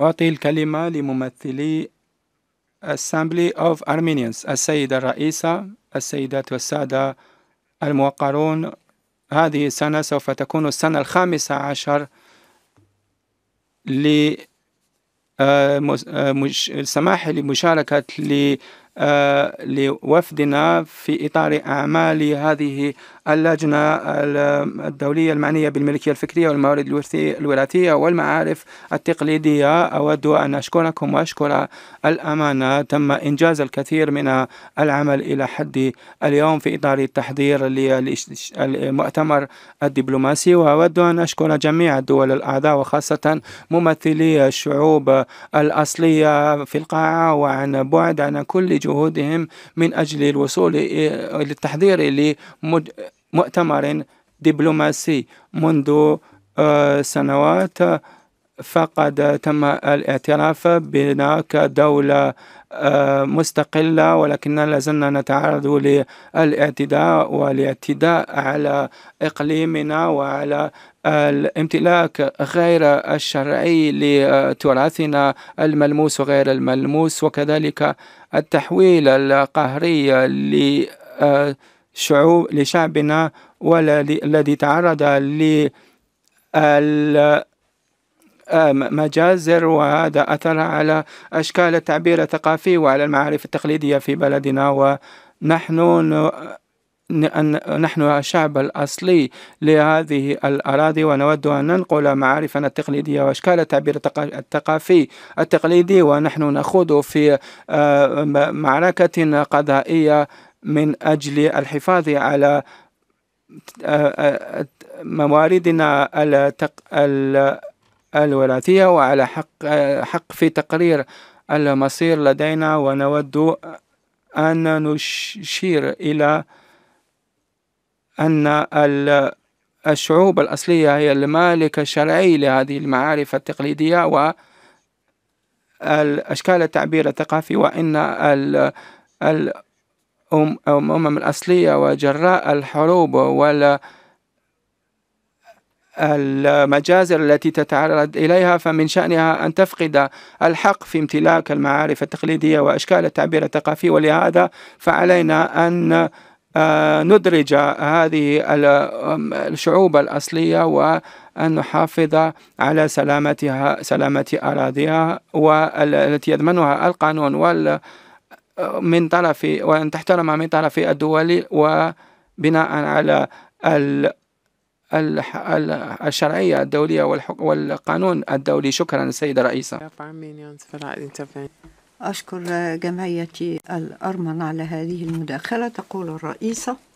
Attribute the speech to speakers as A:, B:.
A: أعطي الكلمة لممثلي Assembly of Armenians السيدة الرئيسة السيدات والسادة الموقرون هذه السنة سوف تكون السنة الخامسة عشر لسماح آه، آه، لمشاركة آه، لوفدنا في إطار أعمال هذه اللجنة الدولية المعنية بالملكية الفكرية والموارد الوراثية والمعارف التقليدية أود أن أشكركم وأشكر الأمانة تم إنجاز الكثير من العمل إلى حد اليوم في إطار التحضير للمؤتمر الدبلوماسي وأود أن أشكر جميع الدول الأعضاء وخاصة ممثلي الشعوب الأصلية في القاعة وعن بعد عن كل بجهودهم من أجل الوصول للتحضير لمؤتمر دبلوماسي منذ آه، سنوات فقد تم الاعتراف بنا كدولة آه، مستقلة ولكننا لازلنا نتعرض للاعتداء والاعتداء على إقليمنا وعلى آه، الامتلاك غير الشرعي لتراثنا الملموس وغير الملموس وكذلك التحويل القهري لشعوب آه، لشعبنا الذي تعرض ل مجازر وهذا أثر على أشكال التعبير الثقافي وعلى المعارف التقليدية في بلدنا ونحن نحن الشعب الأصلي لهذه الأراضي ونود أن ننقل معارفنا التقليدية وأشكال التعبير الثقافي التقليدي ونحن نخوض في معركة قضائية من أجل الحفاظ على مواردنا الوراثية وعلى حق, حق في تقرير المصير لدينا ونود أن نشير إلى أن الشعوب الأصلية هي المالك الشرعي لهذه المعارف التقليدية و الأشكال التعبير الثقافي وإن الأمم الأصلية وجراء الحروب وال المجازر التي تتعرض إليها فمن شأنها أن تفقد الحق في امتلاك المعارف التقليدية وأشكال التعبير الثقافي ولهذا فعلينا أن آه، ندرج هذه الشعوب الأصلية وأن نحافظ على سلامتها سلامة أراضيها والتي يضمنها القانون وال من طرف وأن تحترم من طرف الدول وبناء على الشرعية الدولية والقانون الدولي شكرا سيدة رئيسة أشكر جمعية الأرمن على هذه المداخلة تقول الرئيسة